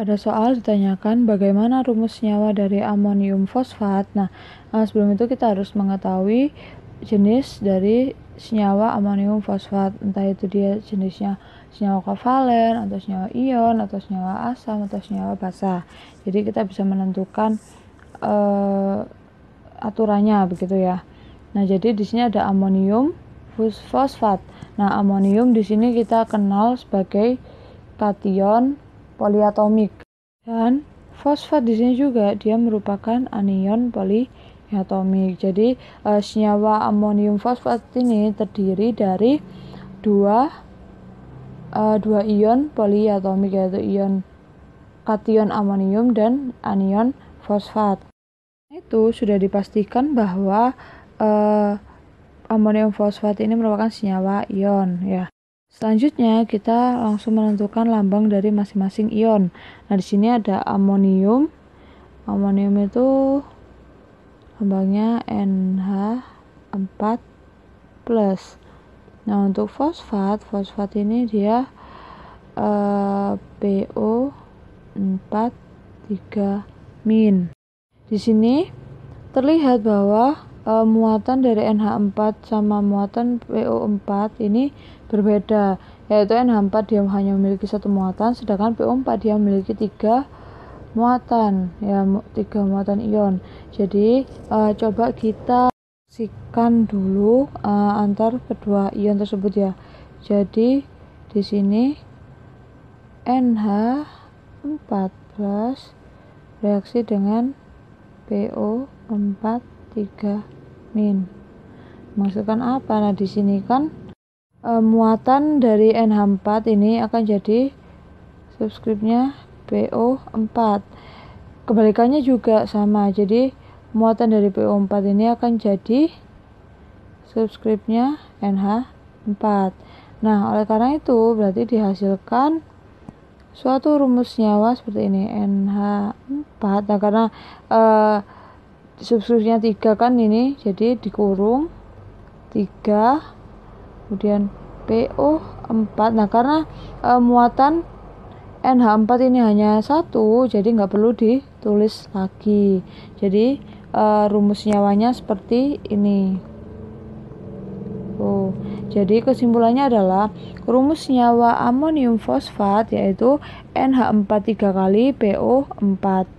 Pada soal ditanyakan bagaimana rumus senyawa dari amonium fosfat. Nah, eh, sebelum itu kita harus mengetahui jenis dari senyawa amonium fosfat. Entah itu dia jenisnya senyawa kovalen atau senyawa ion atau senyawa asam atau senyawa basa. Jadi kita bisa menentukan uh, aturannya begitu ya. Nah, jadi di sini ada amonium fosfat. Nah, amonium di sini kita kenal sebagai kation poliatomik. Dan fosfat di sini juga dia merupakan anion poliatomik. Jadi uh, senyawa amonium fosfat ini terdiri dari dua uh, dua ion poliatomik yaitu ion kation amonium dan anion fosfat. Itu sudah dipastikan bahwa uh, eh, amonium fosfat ini merupakan senyawa ion ya. Selanjutnya, kita langsung menentukan lambang dari masing-masing ion. Nah, di sini ada amonium. Amonium itu lambangnya NH4+. Nah, untuk fosfat, fosfat ini dia uh, eh, PO43 min. Di sini terlihat bahwa e, muatan dari NH4 sama muatan PO4 ini berbeda yaitu NH4 dia hanya memiliki satu muatan sedangkan PO4 dia memiliki tiga muatan ya tiga muatan ion jadi e, coba kita sikan dulu e, antar kedua ion tersebut ya jadi di sini NH4 plus reaksi dengan PO4 3 min maksudkan apa nah di sini kan e, muatan dari NH4 ini akan jadi subscriptnya PO4 kebalikannya juga sama jadi muatan dari PO4 ini akan jadi subscriptnya NH4 nah oleh karena itu berarti dihasilkan suatu rumus nyawa seperti ini NH4 nah, karena e, subscriptionnya tiga kan ini jadi dikurung tiga kemudian PO 4 nah karena e, muatan NH4 ini hanya satu jadi nggak perlu ditulis lagi jadi e, rumus nyawanya seperti ini Oh, jadi kesimpulannya adalah rumus nyawa amonium fosfat yaitu NH4 tiga kali PO4.